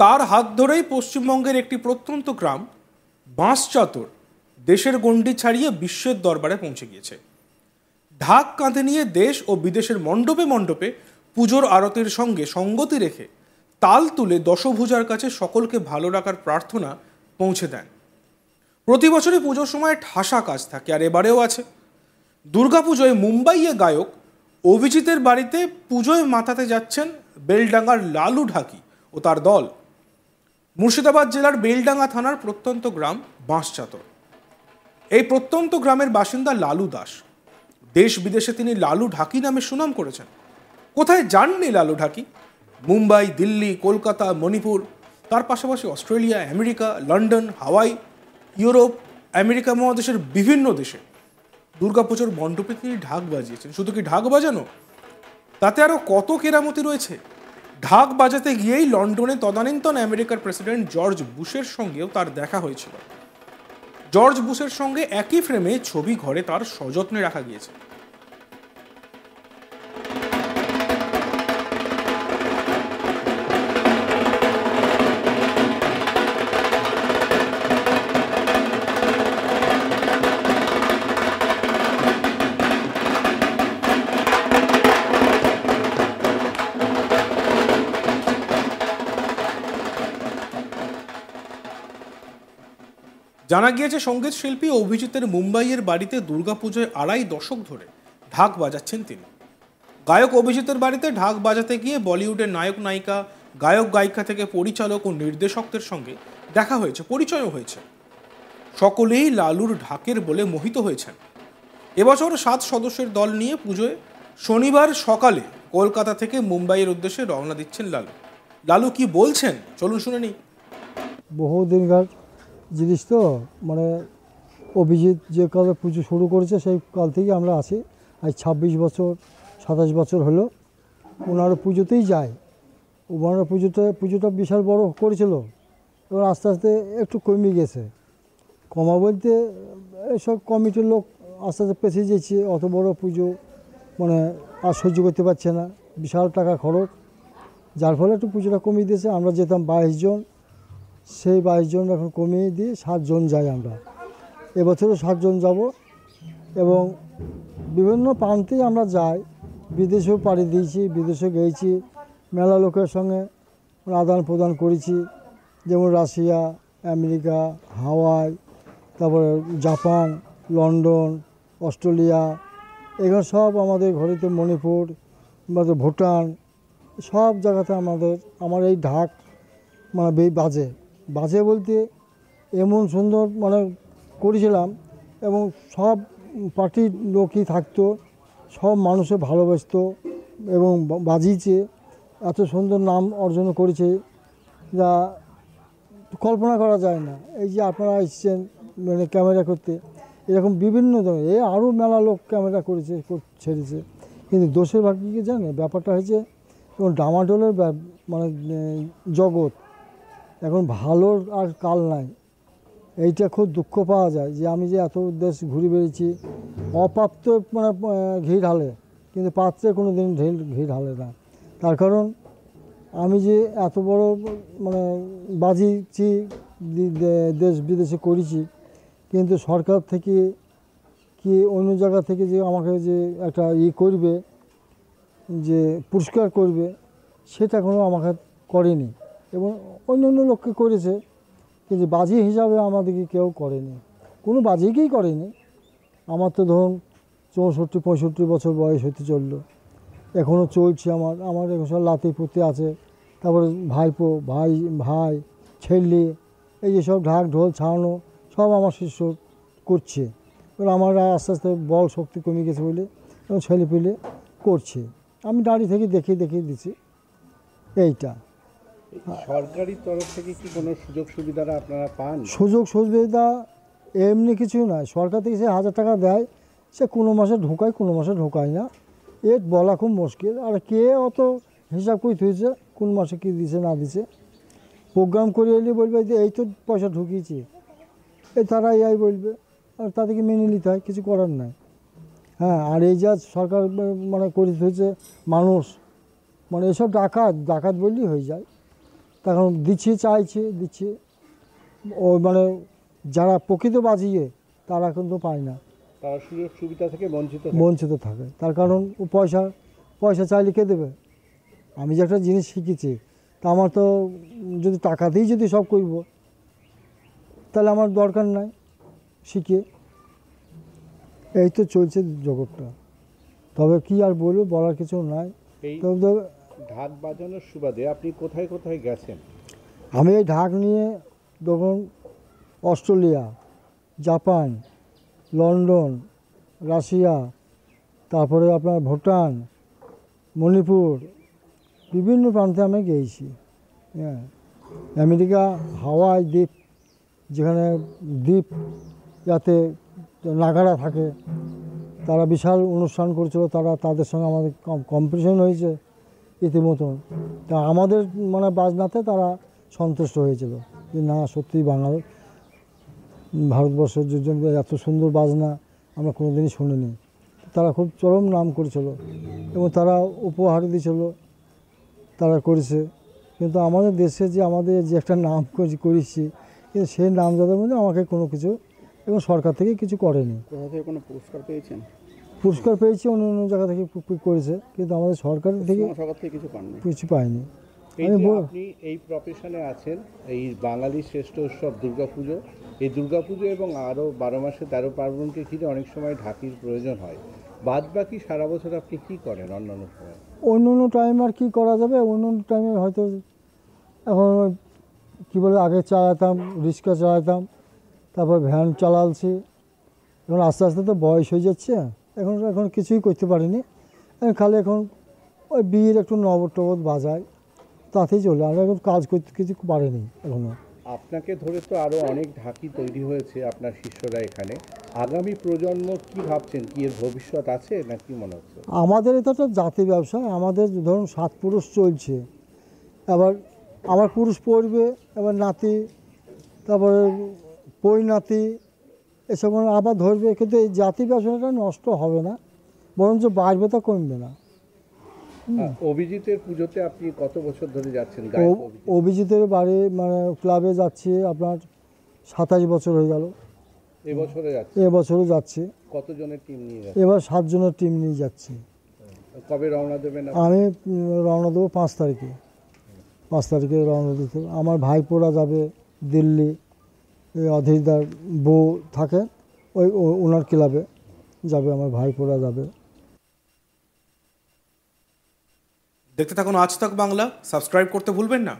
তার হাত ধরেই পশ্চিমবঙ্গের একটি প্রত্যন্ত গ্রাম বাঁশচাতর দেশের গণ্ডি ছাড়িয়ে বিশ্বের দরবারে পৌঁছে গিয়েছে ঢাক কাঁধে নিয়ে দেশ ও বিদেশের মণ্ডপে মণ্ডপে পুজোর আরতির সঙ্গে সঙ্গতি রেখে তাল তুলে দশভূজার কাছে সকলকে ভালো রাখার প্রার্থনা পৌঁছে দেন প্রতি বছরই পুজোর সময় ঠাসা কাজ থাকে আর এবারেও আছে দুর্গাপুজোয় মুম্বাইয়ে গায়ক অভিজিতের বাড়িতে পুজোয় মাথাতে যাচ্ছেন বেলডাঙ্গার লালু ঢাকি ও তার দল মুর্শিদাবাদ জেলার বেলডাঙ্গা থানার প্রত্যন্ত গ্রাম বাঁশচাতর এই প্রত্যন্ত গ্রামের বাসিন্দা লালু দাস দেশ বিদেশে তিনি লালু ঢাকি নামে সুনাম করেছেন কোথায় যাননি লালু ঢাকি মুম্বাই দিল্লি কলকাতা মণিপুর তার পাশাপাশি Australia America London Hawaii Europe America মহাদেশের বিভিন্ন দেশে দুর্গাপুজোর মণ্ডপে তিনি ঢাক বাজিয়েছেন শুধু কি ঢাক বাজানো তাতে আরও কত কেরামতি রয়েছে ঢাক বাজাতে গিয়েই লন্ডনে তদানীন্তন আমেরিকার প্রেসিডেন্ট জর্জ বুশের সঙ্গেও তার দেখা হয়েছিল জর্জ বুশের সঙ্গে একই ফ্রেমে ছবি ঘরে তার সযত্নে রাখা গিয়েছে জানা গিয়েছে সঙ্গীত শিল্পী অভিজিতের মুম্বাইয়ের বাড়িতে দুর্গাপুজোয় আড়াই দশক ধরে ঢাক বাজাচ্ছেন তিনি গায়ক অভিজিতের বাড়িতে ঢাক বাজাতে গিয়ে বলিউডের নায়ক নায়িকা গায়ক গায়িকা থেকে পরিচালক ও নির্দেশকদের সঙ্গে দেখা হয়েছে পরিচয়ও হয়েছে সকলেই লালুর ঢাকের বলে মোহিত হয়েছেন এবছর সাত সদস্যের দল নিয়ে পুজোয় শনিবার সকালে কলকাতা থেকে মুম্বাইয়ের উদ্দেশ্যে রওনা দিচ্ছেন লালু লালু কি বলছেন চলুন শুনে নি বহুদিনকার জিনিস তো মানে অভিজিৎ যে কালে পুজো শুরু করেছে সেই কাল থেকেই আমরা আছি আজ ২৬ বছর সাতাশ বছর হলো ওনার পুজোতেই যায় ওনার পুজোতে পুজোটা বিশাল বড় করেছিল এবার আস্তে আস্তে একটু কমে গেছে কমা বলতে এসব কমিটির লোক আস্তে আস্তে পেছিয়ে যাচ্ছে অত বড় পুজো মানে আর সহ্য করতে পারছে না বিশাল টাকা খরচ যার ফলে একটু পুজোটা কমিয়ে দিয়েছে আমরা যেতাম বাইশ জন সেই বাইশজন এখন কমিয়ে দিয়ে সাতজন যাই আমরা এবছরও সাতজন যাব এবং বিভিন্ন প্রান্তেই আমরা যাই বিদেশেও পাড়ি দিয়েছি বিদেশে গেছি মেলা লোকের সঙ্গে আদান প্রদান করেছি যেমন রাশিয়া আমেরিকা হাওয়াই তারপরে জাপান লন্ডন অস্ট্রেলিয়া এগুলো সব আমাদের ঘরেতে মণিপুর ভুটান সব জায়গাতে আমাদের আমার এই ঢাক মানে বাজে বাসে বলতে এমন সুন্দর মানে করেছিলাম এবং সব পার্টির লোকই থাকতো সব মানুষে ভালোবাসত এবং বাজিয়েছে এত সুন্দর নাম অর্জন করেছে যা কল্পনা করা যায় না এই যে আপনারা এসছেন মানে ক্যামেরা করতে এরকম বিভিন্ন ধরনের এ আরও মেলা লোক ক্যামেরা করেছে ছেড়েছে কিন্তু দোষের কি জানে ব্যাপারটা হয়েছে এবং ডামাডোলের মানে জগৎ এখন ভালোর আর কাল নাই এইটা খুব দুঃখ পাওয়া যায় যে আমি যে এত দেশ ঘুরে বেড়েছি অপ্রাপ্ত মানে ঘি ঢালে কিন্তু পাত্রে কোনো দিন ঢেল ঘি ঢালে না তার কারণ আমি যে এত বড় মানে বাজিছি দেশ বিদেশে করেছি কিন্তু সরকার থেকে কি অন্য জায়গা থেকে যে আমাকে যে একটা ই করবে যে পুরস্কার করবে সেটা কোনো আমাকে করেনি এবং অন্য অন্য লোককে করেছে কিন্তু বাজি হিসাবে আমাদেরকে কেউ করেনি কোনো বাজিকেই করেনি আমার তো ধরুন চৌষট্টি পঁয়ষট্টি বছর বয়স হতে চলল এখনও চলছে আমার আমার এখন সব লাতি পুতি আছে তারপরে ভাইপো ভাই ভাই ছেলে এই যে সব ঢাক ঢোল ছাড়ানো সব আমার শিষ্য করছে এবার আমার আস্তে আস্তে বল শক্তি কমে গেছে বলে এবং ছেলে পেলে করছে আমি দাঁড়িয়ে থেকে দেখে দেখে দিছি এইটা হ্যাঁ। সরকারি তরফ থেকে কি কোনো সুযোগ আপনারা পান সুযোগ সুবিধা এমনি কিছু না সরকার থেকে সে হাজার টাকা দেয় সে কোনো মাসে ঢোকায় কোনো মাসে ঢোকায় না এর বলা খুব মুশকিল আর কে অত হিসাব করে থুয়েছে কোন মাসে কী দিছে না দিছে প্রোগ্রাম করে এলে বলবে যে এই তো পয়সা ঢুকিয়েছি এ তারা এই বলবে আর তাদেরকে মেনে নিতে হয় কিছু করার নাই হ্যাঁ আর এই যা সরকার মানে করে থুয়েছে মানুষ মানে এসব ডাকাত ডাকাত বললেই হয়ে যায় তখন দিচ্ছি চাইছি দিচ্ছি ও মানে যারা প্রকৃত বাজিয়ে তারা কিন্তু পায় না তারা সুযোগ সুবিধা থেকে বঞ্চিত বঞ্চিত থাকে তার কারণ ও পয়সা পয়সা চাইলে কে দেবে আমি যে একটা জিনিস শিখেছি তা আমার তো যদি টাকা দিয়েই যদি সব করব তাহলে আমার দরকার নাই শিখে এই তো চলছে জগৎটা তবে কি আর বলবো বলার কিছু নাই তবে ঢাক বাজানোর সুবাদে আপনি কোথায় কোথায় গেছেন আমি এই ঢাক নিয়ে ধরুন অস্ট্রেলিয়া জাপান লন্ডন রাশিয়া তারপরে আপনার ভুটান মণিপুর বিভিন্ন প্রান্তে আমি গিয়েছি হ্যাঁ আমেরিকা হাওয়াই দ্বীপ যেখানে দ্বীপ যাতে নাগারা থাকে তারা বিশাল অনুষ্ঠান করেছিল তারা তাদের সঙ্গে আমাদের কম্পিটিশন হয়েছে ইতিমতন তা আমাদের মানে বাজনাতে তারা সন্তুষ্ট হয়েছিল যে না সত্যিই বাঙাল ভারতবর্ষের যোজন এত সুন্দর বাজনা আমরা কোনোদিনই শুনিনি তারা খুব চরম নাম করেছিল এবং তারা উপহার দিয়েছিল তারা করেছে কিন্তু আমাদের দেশে যে আমাদের যে একটা নাম করেছি কিন্তু সেই নাম যাদের মধ্যে আমাকে কোনো কিছু এবং সরকার থেকে কিছু করেনি কোথা থেকে কোনো পুরস্কার পেয়েছেন পুরস্কার পেয়েছি অন্য অন্য জায়গা থেকে করেছে কিন্তু আমাদের সরকার থেকে সরকার থেকে কিছু পাননি কিছু পাইনি আপনি এই প্রফেশনে আছেন এই বাঙালি শ্রেষ্ঠ উৎসব দুর্গা পুজো এই দুর্গা পুজো এবং আরও বারো মাসে তেরো পার্বণকে ঘিরে অনেক সময় ঢাকির প্রয়োজন হয় বাদ বাকি সারা বছর আপনি কী করেন অন্য সময় অন্য অন্য টাইম আর কী করা যাবে অন্য অন্য টাইমে হয়তো এখন কী বলে আগে চালাতাম রিক্সা চালাতাম তারপর ভ্যান চালালছি এখন আস্তে আস্তে তো বয়স হয়ে যাচ্ছে এখন এখন কিছুই করতে পারিনি খালি এখন ওই বিয়ের একটু নবদ টবদ বাজায় তাতেই চলে আর এখন কাজ করতে কিছু পারেনি এখনও আপনাকে ধরে তো আরও অনেক ঢাকি তৈরি হয়েছে আপনার শিষ্যরা এখানে আগামী প্রজন্ম কি ভাবছেন কি এর ভবিষ্যৎ আছে না কি মনে হচ্ছে আমাদের এটা তো জাতি ব্যবসা আমাদের ধরুন সাত পুরুষ চলছে আবার আমার পুরুষ পড়বে আবার নাতি তারপরে পরিণাতি এসব আবার ধরবে কিন্তু এই জাতি গাছটা নষ্ট হবে না বরঞ্চ বাড়বে তা কমবে না অভিজিতের পুজোতে আপনি কত বছর ধরে যাচ্ছেন অভিজিতের বাড়ি মানে ক্লাবে যাচ্ছি আপনার সাতাশ বছর হয়ে গেল এবছরে যাচ্ছে এবছরে যাচ্ছে কতজনের টিম নিয়ে এবার সাতজনের টিম নিয়ে যাচ্ছে কবে রওনা দেবেন আমি রওনা দেবো পাঁচ তারিখে পাঁচ তারিখে রওনা দিতে আমার ভাইপোরা যাবে দিল্লি অধীরদার বউ থাকে ওই ওনার ক্লাবে যাবে আমার ভাইপোরা যাবে দেখতে থাকুন আজ তক বাংলা সাবস্ক্রাইব করতে ভুলবেন না